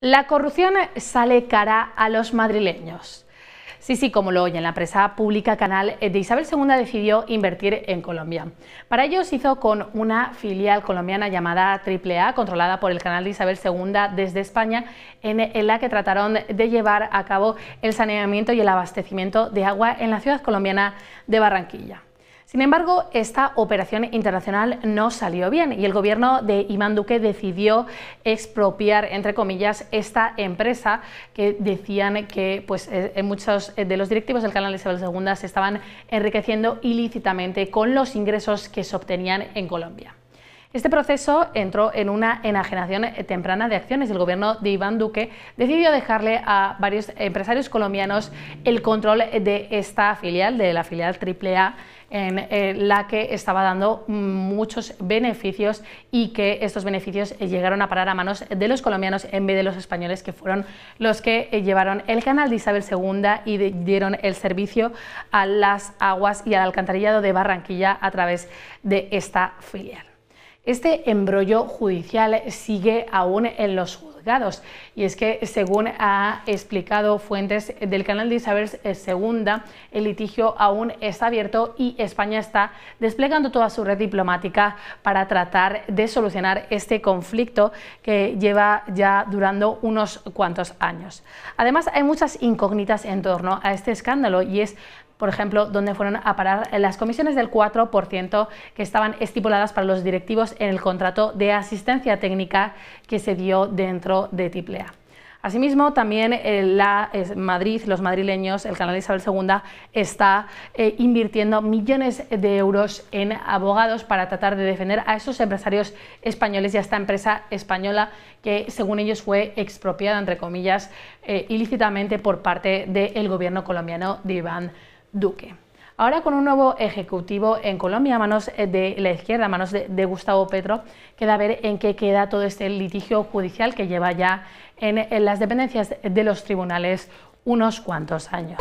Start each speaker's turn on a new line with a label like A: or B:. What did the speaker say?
A: La corrupción sale cara a los madrileños. Sí, sí, como lo oyen, la empresa pública Canal de Isabel II decidió invertir en Colombia. Para ello se hizo con una filial colombiana llamada AAA, controlada por el Canal de Isabel II desde España, en la que trataron de llevar a cabo el saneamiento y el abastecimiento de agua en la ciudad colombiana de Barranquilla. Sin embargo, esta operación internacional no salió bien y el gobierno de Iván Duque decidió expropiar, entre comillas, esta empresa que decían que pues, eh, muchos de los directivos del canal Isabel II se estaban enriqueciendo ilícitamente con los ingresos que se obtenían en Colombia. Este proceso entró en una enajenación temprana de acciones. El gobierno de Iván Duque decidió dejarle a varios empresarios colombianos el control de esta filial, de la filial AAA, en eh, la que estaba dando muchos beneficios y que estos beneficios eh, llegaron a parar a manos de los colombianos en vez de los españoles, que fueron los que eh, llevaron el canal de Isabel II y dieron el servicio a las aguas y al alcantarillado de Barranquilla a través de esta filial. Este embrollo judicial sigue aún en los juzgados y es que, según ha explicado fuentes del canal de Isabel II, el litigio aún está abierto y España está desplegando toda su red diplomática para tratar de solucionar este conflicto que lleva ya durando unos cuantos años. Además, hay muchas incógnitas en torno a este escándalo y es por ejemplo, donde fueron a parar las comisiones del 4% que estaban estipuladas para los directivos en el contrato de asistencia técnica que se dio dentro de TIPLEA. Asimismo, también eh, la, Madrid, los madrileños, el canal Isabel II está eh, invirtiendo millones de euros en abogados para tratar de defender a esos empresarios españoles y a esta empresa española que, según ellos, fue expropiada, entre comillas, eh, ilícitamente por parte del gobierno colombiano de Iván Duque. Ahora con un nuevo ejecutivo en Colombia, a manos eh, de la izquierda, a manos de, Gustavo Petro, queda ver en qué queda todo este litigio judicial que lleva ya en las dependencias de los tribunales unos cuantos años.